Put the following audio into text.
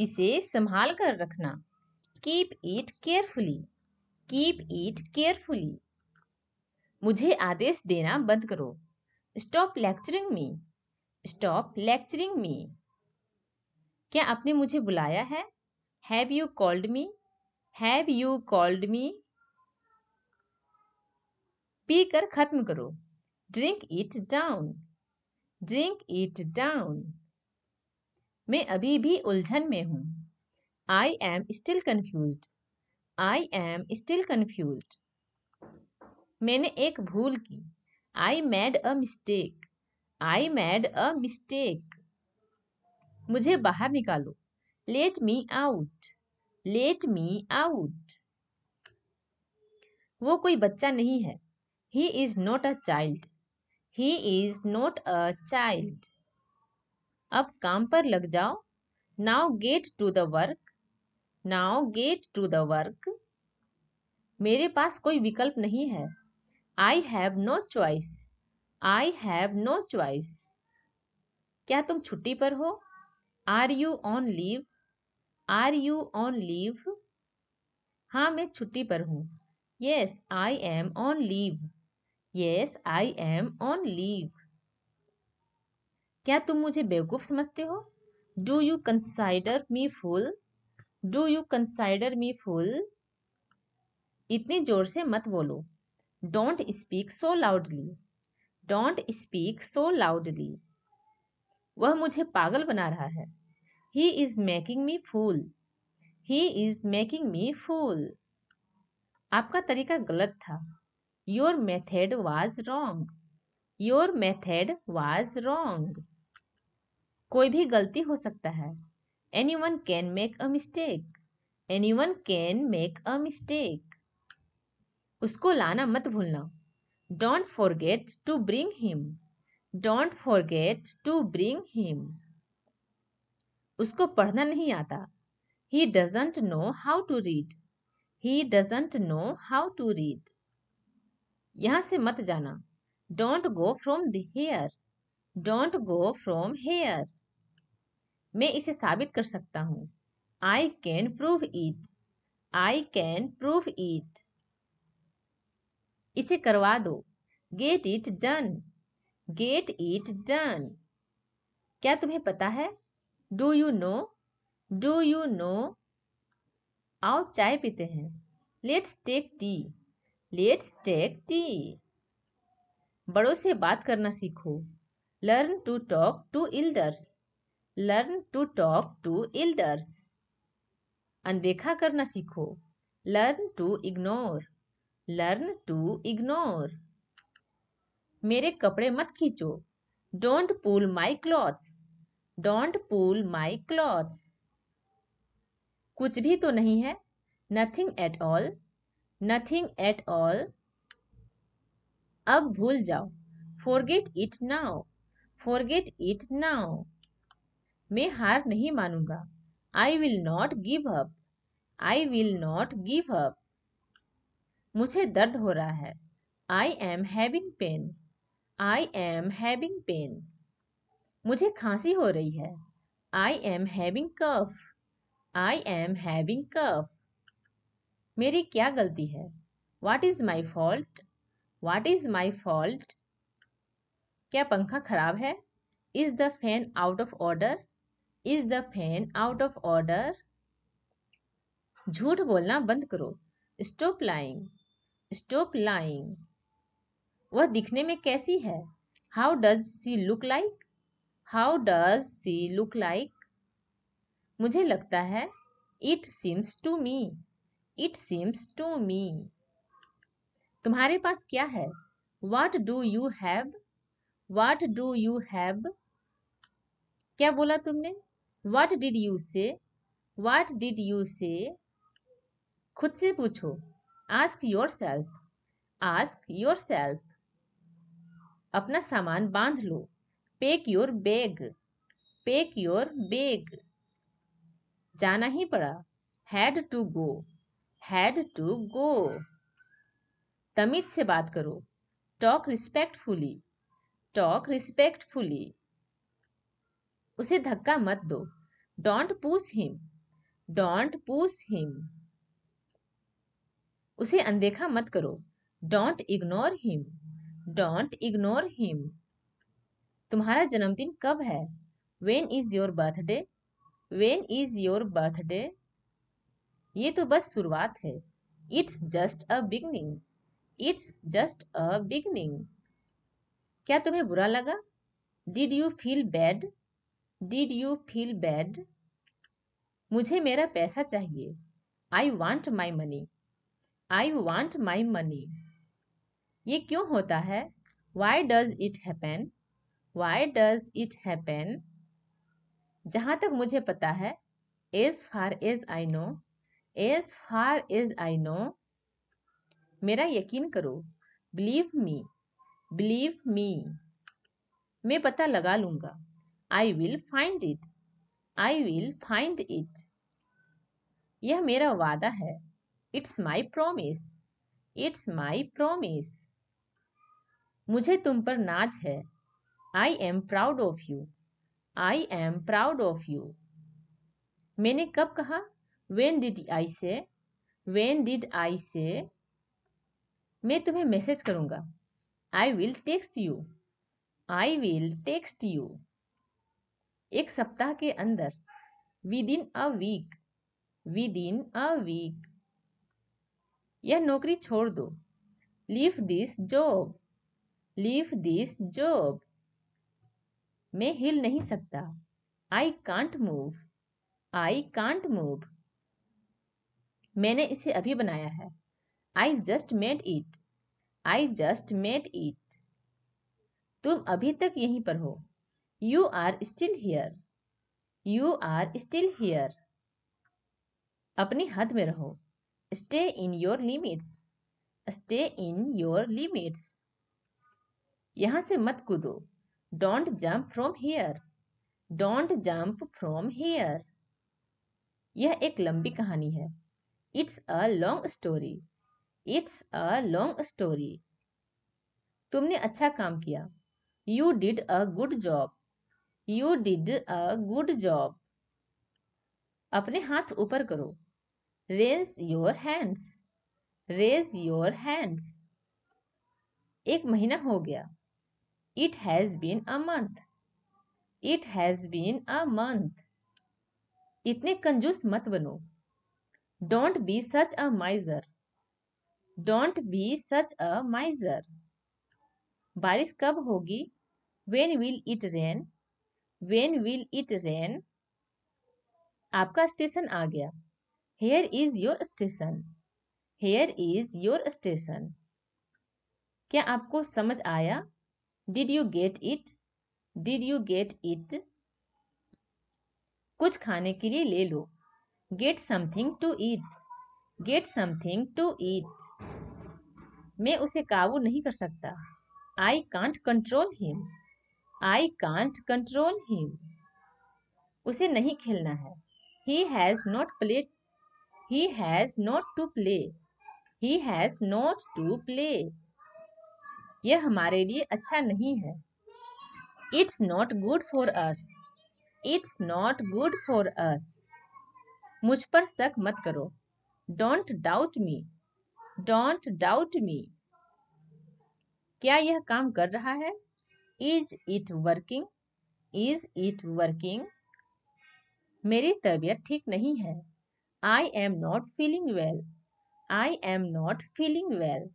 इसे संभाल कर रखना keep it carefully keep it carefully मुझे आदेश देना बंद करो stop lecturing me stop lecturing me क्या आपने मुझे बुलाया है have you called me have you called me पी कर खत्म करो drink it down drink it down मैं अभी भी उलझन में हूँ I am still confuse I am still confuse मैंने एक भूल की I made a mistake I made a mistake मुझे बाहर निकालो let me out let me out वो कोई बच्चा नहीं है he is not a child he is not a child अब काम पर लग जाओ now get to the work now get to the work मेरे पास कोई विकल्प नहीं है I have no choice I have no choice क्या तुम छुट्टी पर हो are you on leave are you on leave हाँ मैं छुट्टी पर हूँ yes I am on leave yes I am on leave क्या तुम मुझे बेवकूफ़ समझते हो do you consider me fool do you consider me fool इतने ज़ोर से मत बोलो don't speak so loudly don't speak so loudly वह मुझे पागल बना रहा है he is making me fool he is making me fool आपका तरीका गलत था your method was wrong your method was wrong कोई भी गलती हो सकता है anyone can make a mistake anyone can make a mistake उसको लाना मत भूलना don't forget to bring him don't forget to bring him उसको पढ़ना नहीं आता he doesn't know how to read he doesn't know how to read यहां से मत जाना don't go from here don't go from here मैं इसे साबित कर सकता हूँ I can prove it I can prove it इसे करवा दो get it done get it done क्या तुम्हें पता है do you know do you know आओ चाय पीते हैं let's take tea let's take tea बड़ों से बात करना सीखो learn to talk to elders learn to talk to elders अनदेखा करना सीखो learn to ignore learn to ignore मेरे कपड़े मत खींचो don't pull my clothes don't pull my clothes कुछ भी तो नहीं है nothing at all nothing at all अब भूल जाओ forget it now forget it now मैं हार नहीं मानूंगा I will not give up I will not give up मुझे दर्द हो रहा है I am having pain I am having pain मुझे खांसी हो रही है I am having cough I am having cough मेरी क्या गलती है what is my fault what is my fault क्या पंखा खराब है is the fan out of order is the fan out of order झूठ बोलना बंद करो स्टॉप लाइंग स्टॉप लाइंग वह दिखने में कैसी है how does she look like how does she look like मुझे लगता है it seems to me it seems to me तुम्हारे पास क्या है what do you have what do you have क्या बोला तुमने वाट डिड यू से वाट डिड यू से खुद से पूछो ask yourself ask yourself अपना सामान बांध लो pack your bag pack your bag जाना ही पड़ा had to go had to go तमीज से बात करो टॉक रिस्पेक्टफुली टॉक रिस्पेक्टफुली उसे धक्का मत दो डोंट पूस हिम डोंट पूस हिम उसे अनदेखा मत करो don't ignore him don't ignore him तुम्हारा जन्मदिन कब है when is your birthday when is your birthday ये तो बस शुरुआत है it's just a beginning it's just a beginning क्या तुम्हें बुरा लगा did you feel bad did you feel bad मुझे मेरा पैसा चाहिए I want my money I want my money ये क्यों होता है why does it happen why does it happen जहाँ तक मुझे पता है as far as I know as far as I know मेरा यकीन करो बिलीव मी बिलीव मी मैं पता लगा लूँगा I will find it I will find it यह मेरा वादा है it's my promise it's my promise मुझे तुम पर नाज है I am proud of you I am proud of you मैंने कब कहा When डिड आई से When डिड आई से मैं तुम्हें मैसेज करूंगा I will text you I will text you. एक सप्ताह के अंदर within a week within a week यह नौकरी छोड़ दो leave this job leave this job मैं हिल नहीं सकता I can't move I can't move मैंने इसे अभी बनाया है I just made it I just made it तुम अभी तक यहीं पर हो you are still here you are still here अपनी हद में रहो stay in your limits stay in your limits यहाँ से मत कूदो don't jump from here don't jump from here यह एक लंबी कहानी है it's a long story it's a long story तुमने अच्छा काम किया you did a good job you did a good job अपने हाथ ऊपर करो raise your hands raise your hands एक महीना हो गया it has been a month it has been a month इतने कंजूस मत बनो don't be such a miser don't be such a miser बारिश कब होगी when will it rain when will it rain आपका स्टेशन आ गया here is your station here is your station क्या आपको समझ आया did you get it did you get it कुछ खाने के लिए ले लो get something to eat get something to eat मैं उसे काबू नहीं कर सकता I can't control him I can't control him उसे नहीं खेलना है he has not play he has not to play he has not to play यह हमारे लिए अच्छा नहीं है it's not good for us it's not good for us मुझ पर शक मत करो don't doubt me don't doubt me क्या यह काम कर रहा है is it working is it working मेरी तबीयत ठीक नहीं है I am not feeling well I am not feeling well